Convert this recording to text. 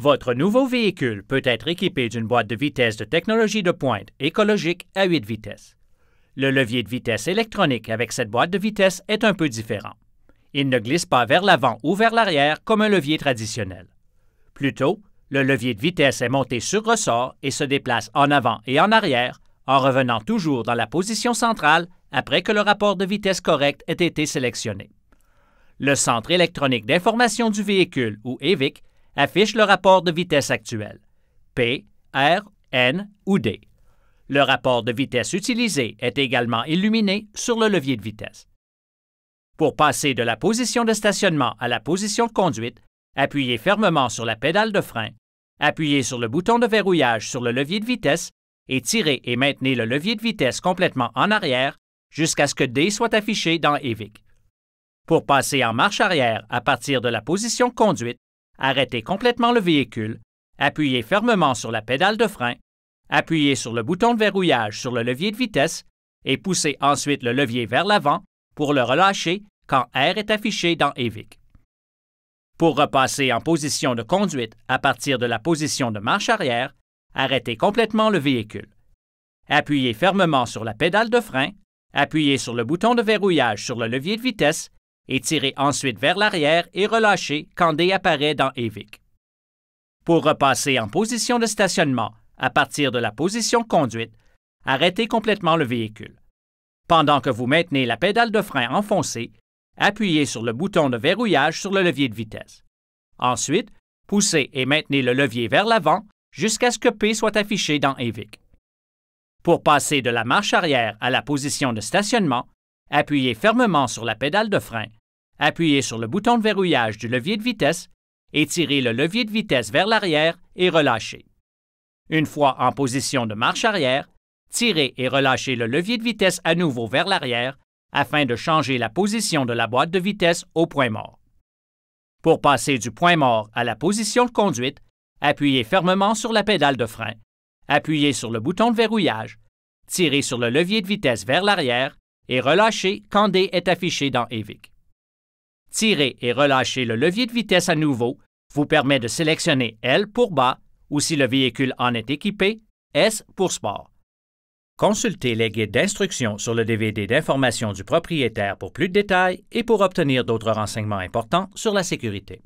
Votre nouveau véhicule peut être équipé d'une boîte de vitesse de technologie de pointe écologique à 8 vitesses. Le levier de vitesse électronique avec cette boîte de vitesse est un peu différent. Il ne glisse pas vers l'avant ou vers l'arrière comme un levier traditionnel. Plutôt, le levier de vitesse est monté sur ressort et se déplace en avant et en arrière, en revenant toujours dans la position centrale après que le rapport de vitesse correct ait été sélectionné. Le centre électronique d'information du véhicule, ou EVIC, affiche le rapport de vitesse actuel, P, R, N ou D. Le rapport de vitesse utilisé est également illuminé sur le levier de vitesse. Pour passer de la position de stationnement à la position de conduite, appuyez fermement sur la pédale de frein, appuyez sur le bouton de verrouillage sur le levier de vitesse et tirez et maintenez le levier de vitesse complètement en arrière jusqu'à ce que D soit affiché dans EVIC. Pour passer en marche arrière à partir de la position conduite, arrêtez complètement le véhicule, appuyez fermement sur la pédale de frein, appuyez sur le bouton de verrouillage sur le levier de vitesse et poussez ensuite le levier vers l'avant pour le relâcher quand R est affiché dans EVIC. Pour repasser en position de conduite à partir de la position de marche arrière, arrêtez complètement le véhicule. Appuyez fermement sur la pédale de frein, appuyez sur le bouton de verrouillage sur le levier de vitesse et tirez ensuite vers l'arrière et relâchez quand D apparaît dans EVIC. Pour repasser en position de stationnement, à partir de la position conduite, arrêtez complètement le véhicule. Pendant que vous maintenez la pédale de frein enfoncée, appuyez sur le bouton de verrouillage sur le levier de vitesse. Ensuite, poussez et maintenez le levier vers l'avant jusqu'à ce que P soit affiché dans EVIC. Pour passer de la marche arrière à la position de stationnement, appuyez fermement sur la pédale de frein Appuyez sur le bouton de verrouillage du levier de vitesse et tirez le levier de vitesse vers l'arrière et relâchez. Une fois en position de marche arrière, tirez et relâchez le levier de vitesse à nouveau vers l'arrière afin de changer la position de la boîte de vitesse au point mort. Pour passer du point mort à la position de conduite, appuyez fermement sur la pédale de frein, appuyez sur le bouton de verrouillage, tirez sur le levier de vitesse vers l'arrière et relâchez quand D est affiché dans EVIC. Tirer et relâcher le levier de vitesse à nouveau vous permet de sélectionner L pour bas ou si le véhicule en est équipé, S pour sport. Consultez les guides d'instruction sur le DVD d'information du propriétaire pour plus de détails et pour obtenir d'autres renseignements importants sur la sécurité.